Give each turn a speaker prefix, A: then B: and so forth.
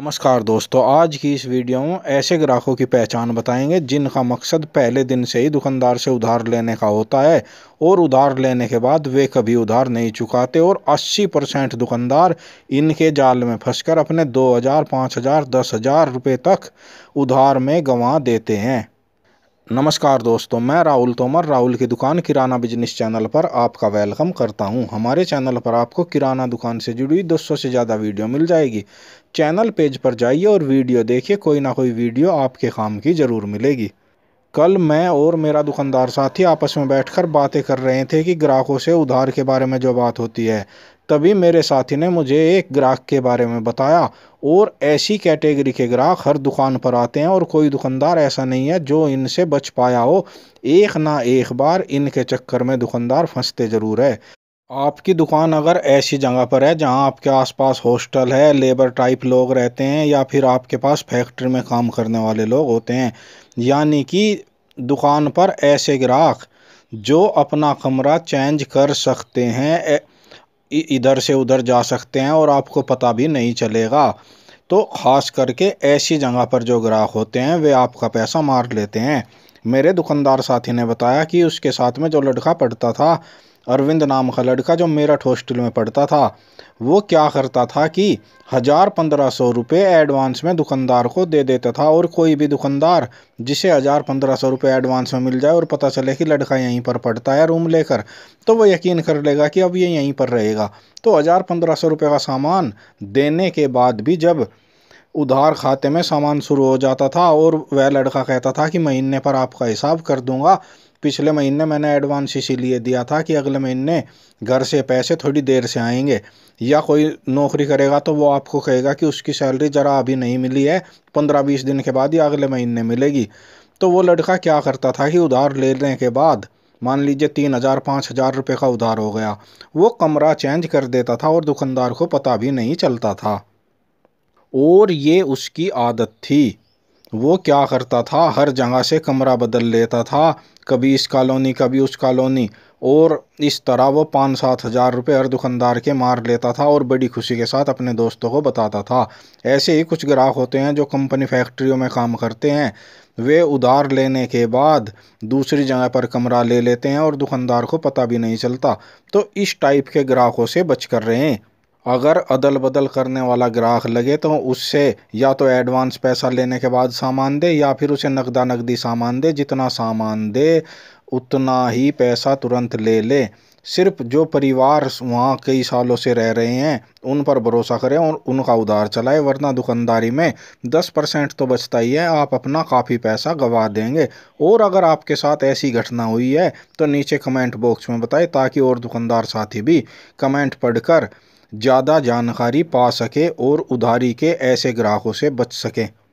A: नमस्कार दोस्तों आज की इस वीडियो में ऐसे ग्राहकों की पहचान बताएंगे जिनका मकसद पहले दिन से ही दुकानदार से उधार लेने का होता है और उधार लेने के बाद वे कभी उधार नहीं चुकाते और 80 परसेंट दुकानदार इनके जाल में फंसकर अपने 2000, 5000, 10000 रुपए तक उधार में गंवा देते हैं नमस्कार दोस्तों मैं राहुल तोमर राहुल की दुकान किराना बिजनेस चैनल पर आपका वेलकम करता हूं हमारे चैनल पर आपको किराना दुकान से जुड़ी 200 से ज़्यादा वीडियो मिल जाएगी चैनल पेज पर जाइए और वीडियो देखिए कोई ना कोई वीडियो आपके काम की ज़रूर मिलेगी कल मैं और मेरा दुकानदार साथी आपस में बैठकर बातें कर रहे थे कि ग्राहकों से उधार के बारे में जो बात होती है तभी मेरे साथी ने मुझे एक ग्राहक के बारे में बताया और ऐसी कैटेगरी के ग्राहक हर दुकान पर आते हैं और कोई दुकानदार ऐसा नहीं है जो इनसे बच पाया हो एक ना एक बार इनके चक्कर में दुकानदार फंसते ज़रूर है आपकी दुकान अगर ऐसी जगह पर है जहां आपके आसपास हॉस्टल है लेबर टाइप लोग रहते हैं या फिर आपके पास फैक्ट्री में काम करने वाले लोग होते हैं यानी कि दुकान पर ऐसे ग्राहक जो अपना कमरा चेंज कर सकते हैं इधर से उधर जा सकते हैं और आपको पता भी नहीं चलेगा तो ख़ास करके ऐसी जगह पर जो ग्राहक होते हैं वे आपका पैसा मार लेते हैं मेरे दुकानदार साथी ने बताया कि उसके साथ में जो लड़का पढ़ता था अरविंद नाम का लड़का जो मेरठ हॉस्टल में पढ़ता था वो क्या करता था कि हज़ार पंद्रह सौ रुपये एडवांस में दुकानदार को दे देता था और कोई भी दुकानदार जिसे हज़ार पंद्रह सौ रुपये एडवांस में मिल जाए और पता चले कि लड़का यहीं पर पढ़ता है रूम लेकर तो वो यकीन कर लेगा कि अब ये यहीं पर रहेगा तो हज़ार पंद्रह सौ रुपये का सामान देने के बाद भी जब उधार खाते में सामान शुरू हो जाता था और वह लड़का कहता था कि महीने पर आपका हिसाब कर दूंगा पिछले महीने मैंने एडवांस इसीलिए दिया था कि अगले महीने घर से पैसे थोड़ी देर से आएंगे या कोई नौकरी करेगा तो वो आपको कहेगा कि उसकी सैलरी ज़रा अभी नहीं मिली है पंद्रह बीस दिन के बाद या अगले महीने मिलेगी तो वो लड़का क्या करता था कि उधार लेने के बाद मान लीजिए तीन हज़ार पाँच हज़ार रुपये का उधार हो गया वो कमरा चेंज कर देता था और दुकानदार को पता भी नहीं चलता था और ये उसकी आदत थी वो क्या करता था हर जगह से कमरा बदल लेता था कभी इस कॉलोनी कभी उस कॉलोनी और इस तरह वो पाँच सात हज़ार रुपये हर दुकानदार के मार लेता था और बड़ी खुशी के साथ अपने दोस्तों को बताता था ऐसे ही कुछ ग्राहक होते हैं जो कंपनी फैक्ट्रियों में काम करते हैं वे उधार लेने के बाद दूसरी जगह पर कमरा ले लेते हैं और दुकानदार को पता भी नहीं चलता तो इस टाइप के ग्राहकों से बच कर रहें अगर अदल बदल करने वाला ग्राहक लगे तो उससे या तो एडवांस पैसा लेने के बाद सामान दे या फिर उसे नकदा नकदी सामान दे जितना सामान दे उतना ही पैसा तुरंत ले ले सिर्फ जो परिवार वहाँ कई सालों से रह रहे हैं उन पर भरोसा करें और उनका उधार चलाएं वरना दुकानदारी में दस परसेंट तो बचता ही है आप अपना काफ़ी पैसा गंवा देंगे और अगर आपके साथ ऐसी घटना हुई है तो नीचे कमेंट बॉक्स में बताएं ताकि और दुकानदार साथी भी कमेंट पढ़कर ज़्यादा जानकारी पा सकें और उधारी के ऐसे ग्राहकों से बच सकें